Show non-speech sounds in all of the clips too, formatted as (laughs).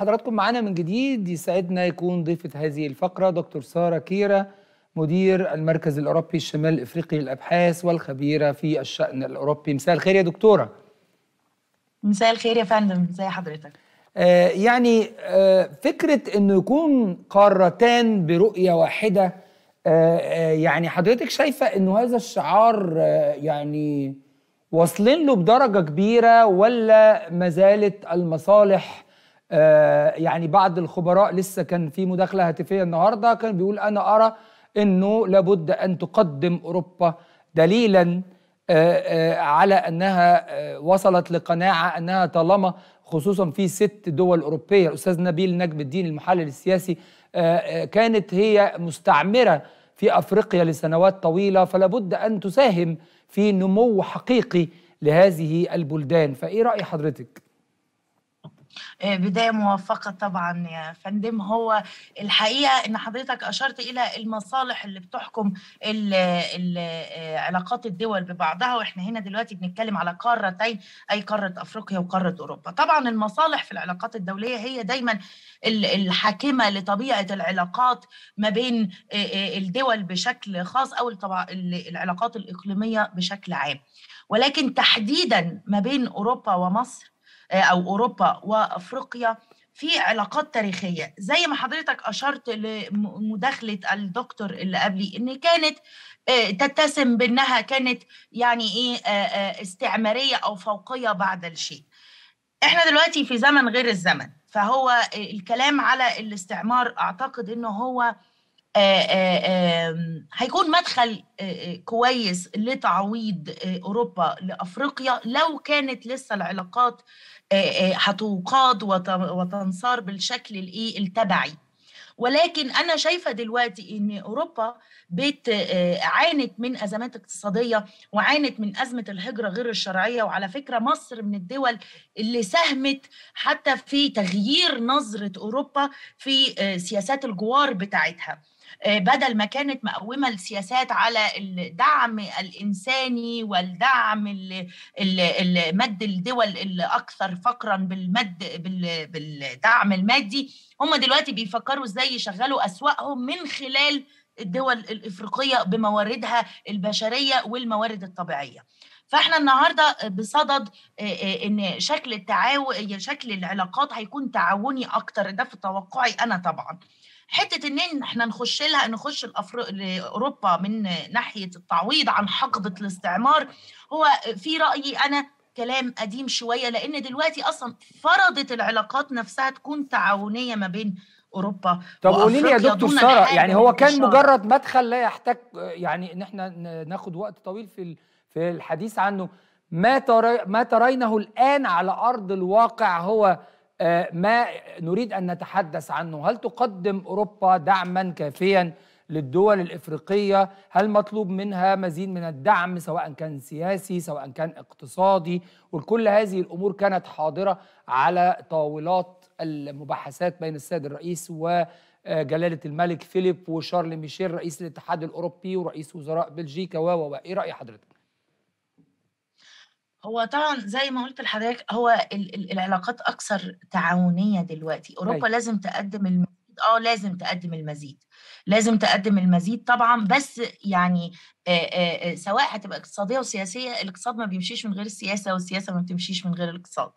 حضراتكم معانا من جديد يسعدنا يكون ضيفة هذه الفقرة دكتور سارة كيرة مدير المركز الأوروبي الشمال الإفريقي للأبحاث والخبيرة في الشأن الأوروبي مساء الخير يا دكتورة مساء الخير يا فندم ازي حضرتك آه يعني آه فكرة أنه يكون قارتان برؤية واحدة آه, آه، يعني حضرتك شايفة أنه هذا الشعار آه، يعني واصلين له بدرجة كبيرة ولا ما زالت المصالح آه، يعني بعض الخبراء لسه كان في مداخله هاتفيه النهارده كان بيقول انا ارى انه لابد ان تقدم اوروبا دليلا آه، آه، على انها وصلت لقناعه انها طالما خصوصا في ست دول اوروبيه الاستاذ نبيل نجم الدين المحلل السياسي كانت هي مستعمره في افريقيا لسنوات طويله فلا بد ان تساهم في نمو حقيقي لهذه البلدان فايه راي حضرتك آه، بداية موفقة طبعا يا فندم هو الحقيقة ان حضرتك اشرت الى المصالح اللي بتحكم آه، علاقات الدول ببعضها واحنا هنا دلوقتي بنتكلم على قارتين اي قارة افريقيا وقارة اوروبا طبعا المصالح في العلاقات الدولية هي دايما الحاكمة لطبيعة العلاقات ما بين آه، الدول بشكل خاص او العلاقات الاقليمية بشكل عام ولكن تحديدا ما بين اوروبا ومصر آه، او اوروبا وافريقيا في علاقات تاريخيه زي ما حضرتك اشرت لمداخله الدكتور اللي قبلي ان كانت آه، تتسم بانها كانت يعني ايه آه، استعماريه او فوقيه بعد الشيء احنا دلوقتي في زمن غير الزمن فهو الكلام على الاستعمار اعتقد انه هو هيكون مدخل آه، آه، كويس لتعويض آه، اوروبا لافريقيا لو كانت لسه العلاقات هتقاد وتنصار بالشكل الايه التبعي ولكن انا شايفه دلوقتي ان اوروبا بت عانت من ازمات اقتصاديه وعانت من ازمه الهجره غير الشرعيه وعلى فكره مصر من الدول اللي ساهمت حتى في تغيير نظره اوروبا في سياسات الجوار بتاعتها آه، بدل ما كانت مقومه السياسات على الدعم الانساني والدعم المد الدول الاكثر فقرا بالمد بالدعم المادي هم دلوقتي بيفكروا ازاي يشغلوا اسواقهم من خلال الدول الافريقيه بمواردها البشريه والموارد الطبيعيه. فاحنا النهارده بصدد آه، آه، ان شكل التعاون شكل العلاقات هيكون تعاوني اكتر ده في توقعي انا طبعا. حته ان احنا نخش لها نخش لاوروبا من ناحيه التعويض عن حقبه الاستعمار هو في رايي انا كلام قديم شويه لان دلوقتي اصلا فرضت العلاقات نفسها تكون تعاونيه ما بين اوروبا طب قولي لي يا دكتور ساره يعني هو كان مجرد مدخل لا يحتاج يعني ان احنا ناخد وقت طويل في في الحديث عنه ما تري ما ترينه الان على ارض الواقع هو آه، ما نريد ان نتحدث عنه هل تقدم اوروبا دعما كافيا للدول الافريقيه هل مطلوب منها مزيد من الدعم سواء كان سياسي سواء كان اقتصادي وكل هذه الامور كانت حاضره على طاولات المباحثات بين السيد الرئيس و جلالة الملك فيليب وشارل ميشيل رئيس الاتحاد الأوروبي ورئيس وزراء بلجيكا و ايه رأي حضرتك؟ هو طبعا زي ما قلت لحضرتك هو العلاقات اكثر تعاونيه دلوقتي اوروبا أي. أيوة. لازم تقدم الم... اكيد اه لازم تقدم المزيد لازم تقدم المزيد طبعا بس يعني سواء هتبقى اقتصاديه وسياسيه الاقتصاد ما بيمشيش من غير السياسه والسياسه ما بتمشيش من غير الاقتصاد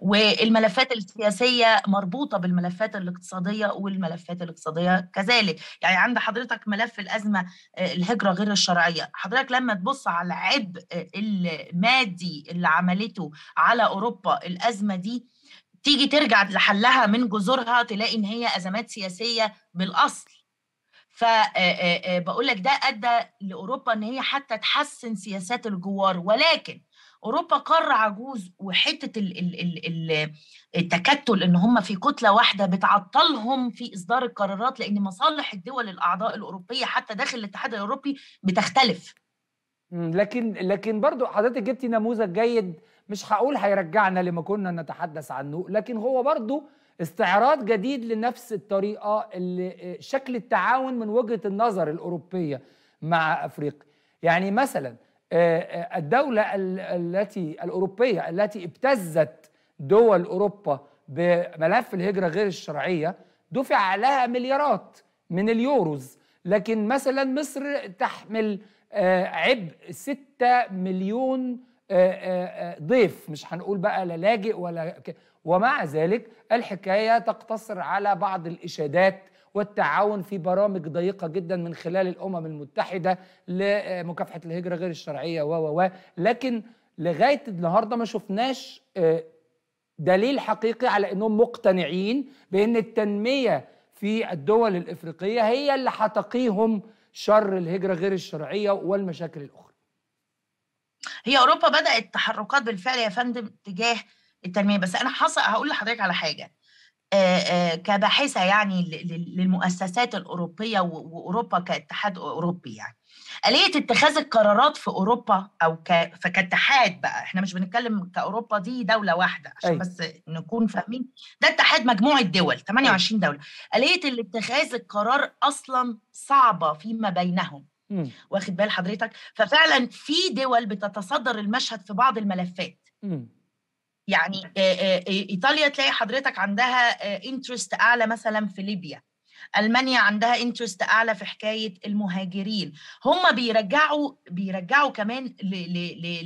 والملفات السياسيه مربوطه بالملفات الاقتصاديه والملفات الاقتصاديه كذلك يعني عند حضرتك ملف الازمه الهجره غير الشرعيه حضرتك لما تبص على العبء المادي اللي عملته على اوروبا الازمه دي تيجي ترجع لحلها من جذورها تلاقي ان هي ازمات سياسيه بالاصل فبقول لك ده ادى لاوروبا ان هي حتى تحسن سياسات الجوار ولكن اوروبا قاره عجوز وحته التكتل ان هم في كتله واحده بتعطلهم في اصدار القرارات لان مصالح الدول الاعضاء الاوروبيه حتى داخل الاتحاد الاوروبي بتختلف لكن لكن برضو حضرتك جبتي نموذج جيد مش هقول هيرجعنا لما كنا نتحدث عنه لكن هو برضه استعراض جديد لنفس الطريقه اللي آه، شكل التعاون من وجهه النظر الاوروبيه مع افريقيا يعني مثلا آه، آه، الدوله التي الاوروبيه التي ابتزت دول اوروبا بملف الهجره غير الشرعيه دفع لها مليارات من اليوروز لكن مثلا مصر تحمل عبء 6 مليون آه، آه، آه، ضيف مش هنقول بقى لا لاجئ ولا ك... ومع ذلك الحكايه تقتصر على بعض الاشادات والتعاون في برامج ضيقة جدا من خلال الأمم المتحدة لمكافحة الهجرة غير الشرعية و و لكن لغاية النهاردة ما شفناش دليل حقيقي على أنهم مقتنعين بأن التنمية في الدول الإفريقية هي اللي هتقيهم شر الهجرة غير الشرعية والمشاكل الأخرى هي اوروبا بدات تحركات بالفعل يا فندم تجاه التنميه بس انا حصل هقول لحضرتك على حاجه آه، آه، كباحثه يعني للمؤسسات الاوروبيه واوروبا كاتحاد اوروبي يعني آلية اتخاذ القرارات في أوروبا أو ك... فكاتحاد بقى إحنا مش بنتكلم كأوروبا دي دولة واحدة عشان أي. أيوة. بس نكون فاهمين ده اتحاد مجموعة دول 28 أي. أيوة. دولة آلية اتخاذ القرار أصلا صعبة فيما بينهم واخد بال حضرتك ففعلا في دول بتتصدر المشهد في بعض الملفات م. يعني آه، آه، آه، ايطاليا تلاقي حضرتك عندها انترست اعلى مثلا في ليبيا المانيا عندها انترست اعلى في حكايه المهاجرين هم بيرجعوا بيرجعوا كمان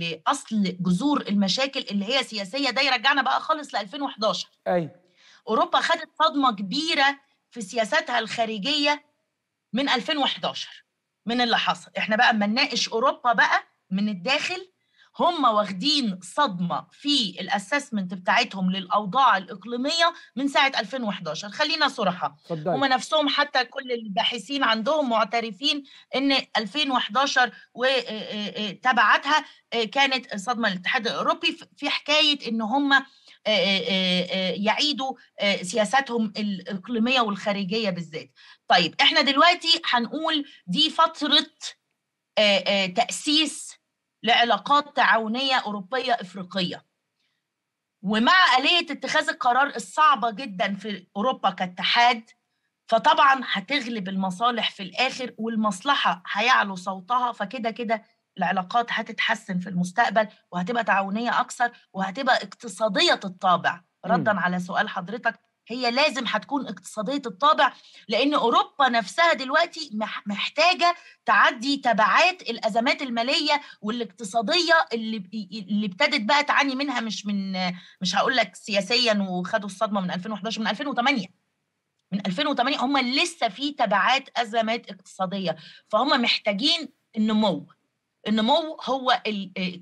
لاصل جذور المشاكل اللي هي سياسيه ده يرجعنا بقى خالص ل 2011 ايوه اوروبا خدت صدمه كبيره في سياساتها الخارجيه من 2011 من اللي حصل احنا بقى اما نناقش اوروبا بقى من الداخل هم واخدين صدمه في الاسسمنت بتاعتهم للاوضاع الاقليميه من ساعه 2011 خلينا صراحه هم نفسهم حتى كل الباحثين عندهم معترفين ان 2011 وتبعتها آه، آه، آه، كانت صدمه للاتحاد الاوروبي في حكايه ان هم يعيدوا سياساتهم الاقليميه والخارجيه بالذات طيب احنا دلوقتي هنقول دي فتره تاسيس لعلاقات تعاونيه اوروبيه افريقيه ومع آلية اتخاذ القرار الصعبة جدا في أوروبا كاتحاد فطبعا هتغلب المصالح في الآخر والمصلحة هيعلو صوتها فكده كده العلاقات هتتحسن في المستقبل وهتبقى تعاونية أكثر وهتبقى اقتصادية الطابع ردا على سؤال حضرتك هي لازم هتكون اقتصاديه الطابع لان اوروبا نفسها دلوقتي محتاجه تعدي تبعات الازمات الماليه والاقتصاديه اللي اللي ابتدت بقى تعاني منها مش من مش هقول لك سياسيا وخدوا الصدمه من 2011 من 2008 من 2008 هم لسه في تبعات ازمات اقتصاديه فهم محتاجين النمو النمو هو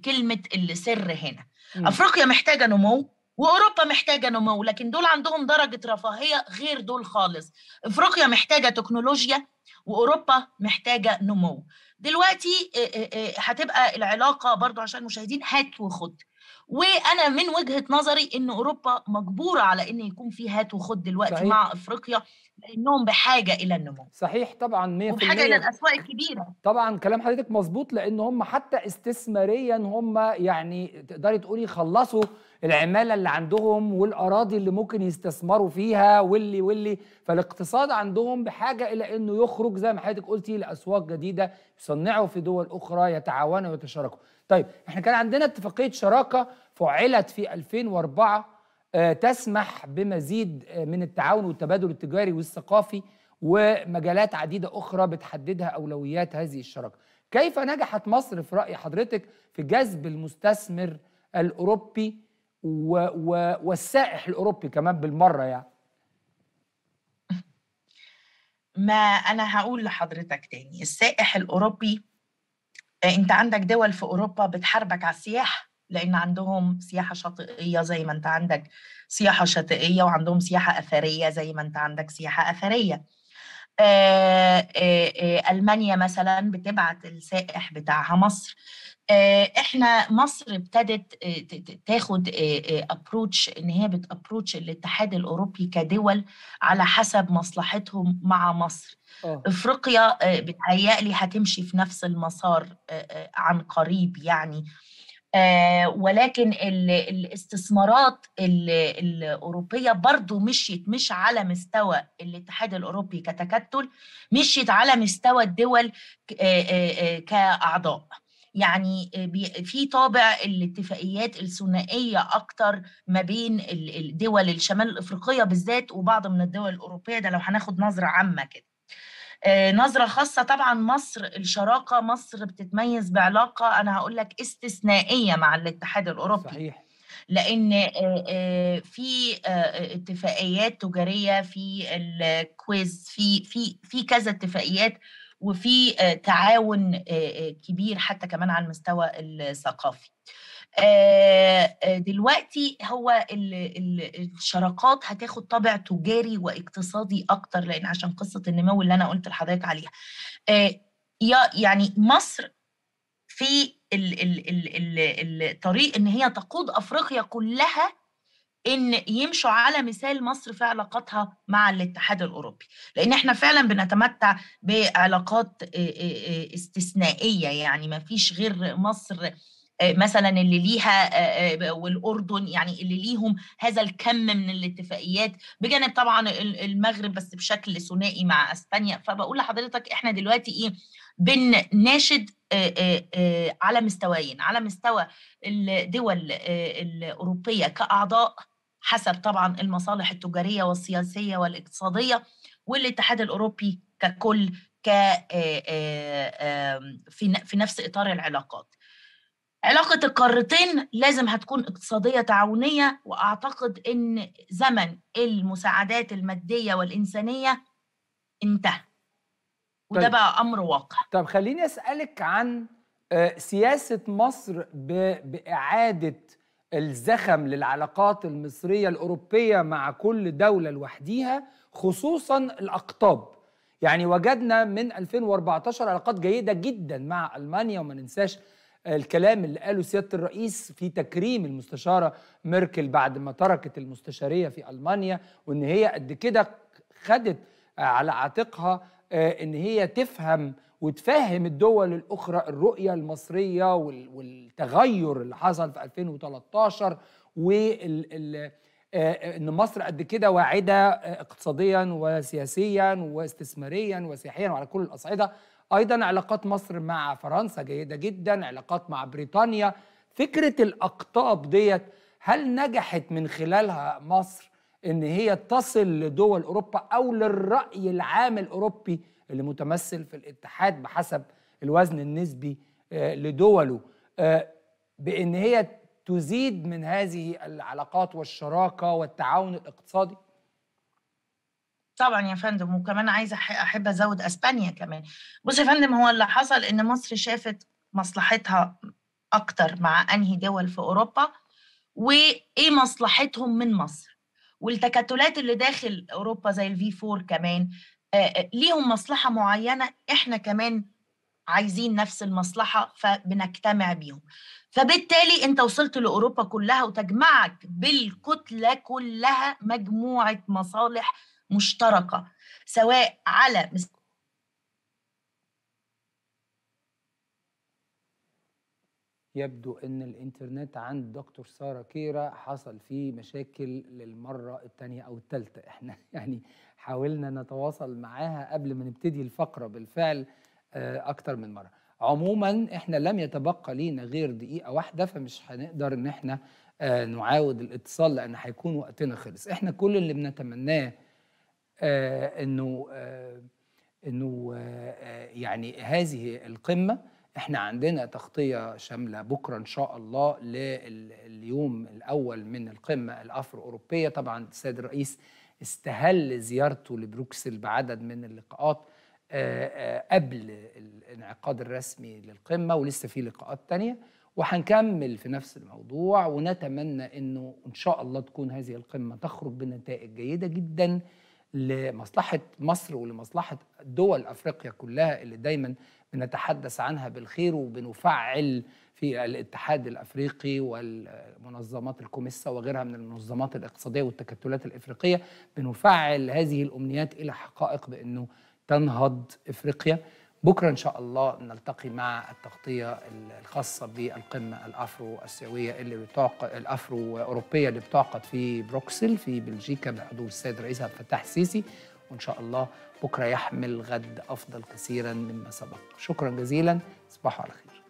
كلمه السر هنا افريقيا محتاجه نمو واوروبا محتاجه نمو لكن دول عندهم درجه رفاهيه غير دول خالص افريقيا محتاجه تكنولوجيا واوروبا محتاجه نمو دلوقتي آه، آه، آه، هتبقى العلاقه برضو عشان المشاهدين هات وخد وانا من وجهه نظري ان اوروبا مجبوره على ان يكون في هات وخد دلوقتي صحيح. مع افريقيا لانهم بحاجه الى النمو صحيح طبعا 100% وبحاجه الى الاسواق الكبيره طبعا كلام حضرتك مظبوط لان هم حتى استثماريا هم يعني تقدري تقولي خلصوا العماله اللي عندهم والاراضي اللي ممكن يستثمروا فيها واللي واللي فالاقتصاد عندهم بحاجه الى انه يخرج زي ما حضرتك قلتي لاسواق جديده يصنعوا في دول اخرى يتعاونوا ويتشاركوا طيب احنا كان عندنا اتفاقيه شراكه فعلت في 2004 آه، تسمح بمزيد آه، من التعاون والتبادل التجاري والثقافي ومجالات عديده اخرى بتحددها اولويات هذه الشراكه. كيف نجحت مصر في راي حضرتك في جذب المستثمر الاوروبي و و والسائح الاوروبي كمان بالمره يعني؟ (laughs) ما انا هقول لحضرتك تاني السائح الاوروبي انت عندك دول في اوروبا بتحاربك على السياحه لان عندهم سياحه شاطئيه زي ما انت عندك سياحه شاطئيه وعندهم سياحه اثريه زي ما انت عندك سياحه اثريه آه، آه، آه، المانيا مثلا بتبعت السائح بتاعها مصر احنا مصر ابتدت تاخد ابروتش ان هي بتابروتش الاتحاد الاوروبي كدول على حسب مصلحتهم مع مصر أوه. افريقيا بتهيألي هتمشي في نفس المسار عن قريب يعني آه، ولكن الاستثمارات الأوروبية برضو مشيت مش على مستوى الاتحاد الأوروبي كتكتل مشيت على مستوى الدول آه، آه، كأعضاء يعني في طابع الاتفاقيات الثنائيه اكتر ما بين الدول الشمال الافريقيه بالذات وبعض من الدول الاوروبيه ده لو هناخد نظره عامه كده آه، نظرة خاصة طبعا مصر الشراكة مصر بتتميز بعلاقة أنا هقول لك استثنائية مع الاتحاد الأوروبي صحيح لان آه، آه، في اتفاقيات تجاريه في الكويز في في في كذا اتفاقيات وفي تعاون كبير حتى كمان على المستوى الثقافي. آه، آه، دلوقتي هو الشراكات هتاخد طابع تجاري واقتصادي اكتر لان عشان قصه النمو اللي انا قلت لحضرتك عليها آه، يعني مصر في الطريق ان هي تقود افريقيا كلها ان يمشوا على مثال مصر في علاقاتها مع الاتحاد الاوروبي لان احنا فعلا بنتمتع بعلاقات استثنائيه يعني ما فيش غير مصر آه، مثلا اللي ليها آه، آه، والاردن يعني اللي ليهم هذا الكم من الاتفاقيات بجانب طبعا المغرب بس بشكل ثنائي مع اسبانيا فبقول لحضرتك احنا دلوقتي ايه بنناشد على مستويين على مستوى الدول الاوروبيه كاعضاء حسب طبعا المصالح التجاريه والسياسيه والاقتصاديه والاتحاد الاوروبي ككل ك في نفس اطار العلاقات علاقة القارتين لازم هتكون اقتصادية تعاونية وأعتقد إن زمن المساعدات المادية والإنسانية انتهى وده طيب. بقى أمر واقع طب خليني أسألك عن آه، سياسة مصر بإعادة الزخم للعلاقات المصرية الأوروبية مع كل دولة لوحديها خصوصا الأقطاب يعني وجدنا من 2014 علاقات جيدة جدا مع ألمانيا وما ننساش الكلام اللي قاله سياده الرئيس في تكريم المستشاره ميركل بعد ما تركت المستشاريه في المانيا وان هي قد كده خدت على عاتقها آه، ان هي تفهم وتفهم الدول الاخرى الرؤيه المصريه والتغير اللي حصل في 2013 وال آه، ان مصر قد كده واعده آه، اقتصاديا وسياسيا واستثماريا وسياحيا وعلى كل الاصعده ايضا علاقات مصر مع فرنسا جيده جدا علاقات مع بريطانيا فكره الاقطاب ديت هل نجحت من خلالها مصر ان هي تصل لدول اوروبا او للراي العام الاوروبي اللي متمثل في الاتحاد بحسب الوزن النسبي آه، لدوله بان هي تزيد من هذه العلاقات والشراكه والتعاون الاقتصادي؟ طبعا يا فندم وكمان عايزه احب ازود اسبانيا كمان بص يا فندم هو اللي حصل ان مصر شافت مصلحتها اكتر مع انهي دول في اوروبا وايه مصلحتهم من مصر والتكتلات اللي داخل اوروبا زي الفي 4 كمان ليهم مصلحه معينه احنا كمان عايزين نفس المصلحه فبنجتمع بيهم فبالتالي انت وصلت لاوروبا كلها وتجمعك بالكتله كلها مجموعه مصالح مشتركه سواء على يبدو ان الانترنت عند دكتور ساره كيرا حصل فيه مشاكل للمره الثانيه او الثالثه (laughs) احنا يعني حاولنا نتواصل معاها قبل ما نبتدي الفقره بالفعل آه، اكتر من مره عموما احنا لم يتبقى لينا غير دقيقه واحده فمش هنقدر ان احنا آه، نعاود الاتصال لان هيكون وقتنا خلص احنا كل اللي بنتمناه آه، انه انه يعني هذه القمه احنا عندنا تغطيه شامله بكره ان شاء الله لليوم الاول من القمه الافرو اوروبيه طبعا السيد الرئيس استهل زيارته لبروكسل بعدد من اللقاءات آه، آه، قبل الانعقاد الرسمي للقمه ولسه في لقاءات تانية وهنكمل في نفس الموضوع ونتمنى انه ان شاء الله تكون هذه القمه تخرج بنتائج جيده جدا لمصلحه مصر ولمصلحه دول افريقيا كلها اللي دايما بنتحدث عنها بالخير وبنفعل في الاتحاد الافريقي والمنظمات الكوميسا وغيرها من المنظمات الاقتصاديه والتكتلات الافريقيه بنفعل هذه الامنيات الى حقائق بانه تنهض افريقيا بكره ان شاء الله نلتقي مع التغطيه الخاصه بالقمه الافرو اسيويه اللي بتعقد الافرو اوروبيه اللي بتعقد في بروكسل في بلجيكا بحضور السيد رئيس عبد الفتاح السيسي وان شاء الله بكره يحمل غد افضل كثيرا مما سبق شكرا جزيلا تصبحوا على خير